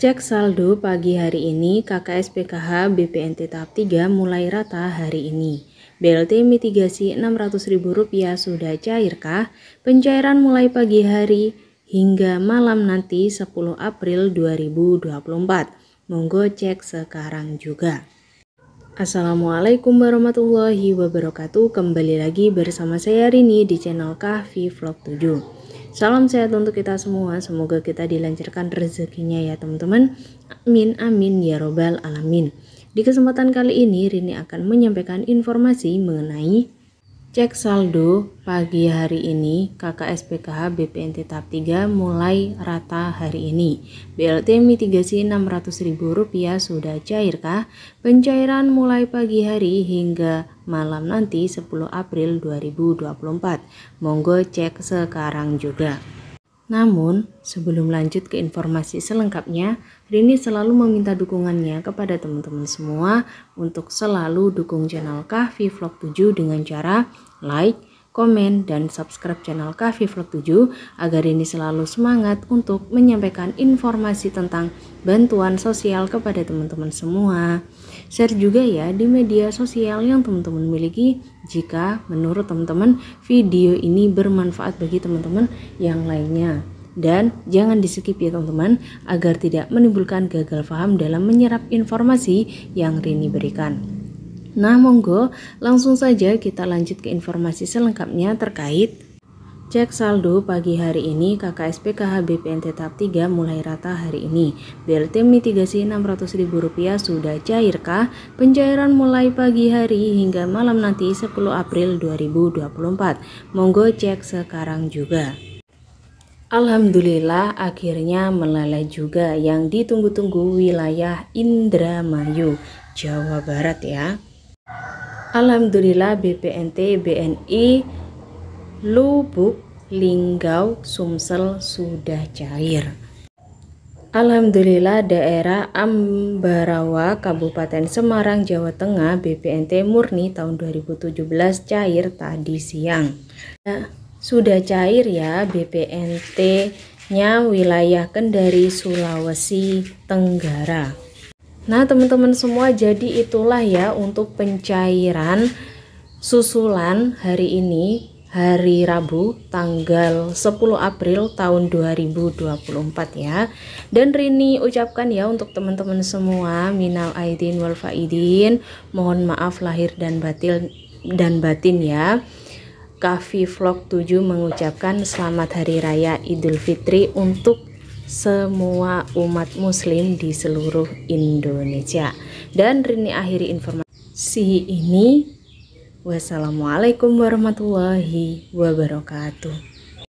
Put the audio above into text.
Cek saldo pagi hari ini KKS PKH BPNT tahap 3 mulai rata hari ini. BLT mitigasi Rp600.000 sudah cairkah? Pencairan mulai pagi hari hingga malam nanti 10 April 2024. Monggo cek sekarang juga. Assalamualaikum warahmatullahi wabarakatuh. Kembali lagi bersama saya Rini di channel Kahfi Vlog 7. Salam sehat untuk kita semua. Semoga kita dilancarkan rezekinya ya teman-teman. Amin amin ya robbal alamin. Di kesempatan kali ini Rini akan menyampaikan informasi mengenai Cek saldo pagi hari ini KKS PKH BPNT tahap 3 mulai rata hari ini. BLT mitigasi Rp600.000 sudah cairkah? Pencairan mulai pagi hari hingga malam nanti 10 April 2024. Monggo cek sekarang juga. Namun, sebelum lanjut ke informasi selengkapnya, Rini selalu meminta dukungannya kepada teman-teman semua untuk selalu dukung channel Kahvi Vlog 7 dengan cara like, komen, dan subscribe channel Kavi Vlog 7 agar ini selalu semangat untuk menyampaikan informasi tentang bantuan sosial kepada teman-teman semua. Share juga ya di media sosial yang teman-teman miliki jika menurut teman-teman video ini bermanfaat bagi teman-teman yang lainnya. Dan jangan di skip ya teman-teman agar tidak menimbulkan gagal paham dalam menyerap informasi yang Rini berikan. Nah, monggo langsung saja kita lanjut ke informasi selengkapnya terkait Cek saldo pagi hari ini KKSP KHBPN tahap 3 mulai rata hari ini. BLT mitigasi Rp600.000 sudah cairkah? Pencairan mulai pagi hari hingga malam nanti 10 April 2024. Monggo cek sekarang juga. Alhamdulillah akhirnya meleleh juga yang ditunggu-tunggu wilayah Indramayu, Jawa Barat ya. Alhamdulillah BPNT BNI Lubuk Linggau Sumsel sudah cair. Alhamdulillah daerah Ambarawa Kabupaten Semarang Jawa Tengah BPNT Murni tahun 2017 cair tadi siang. Ya, sudah cair ya BPNT nya wilayah Kendari Sulawesi Tenggara. Nah, teman-teman semua, jadi itulah ya untuk pencairan susulan hari ini, hari Rabu tanggal 10 April tahun 2024 ya. Dan Rini ucapkan ya untuk teman-teman semua, minal aidin wal faidin, mohon maaf lahir dan batin dan batin ya. Kafi Vlog 7 mengucapkan selamat hari raya Idul Fitri untuk semua umat muslim di seluruh Indonesia. Dan Rini akhiri informasi ini. Wassalamualaikum warahmatullahi wabarakatuh.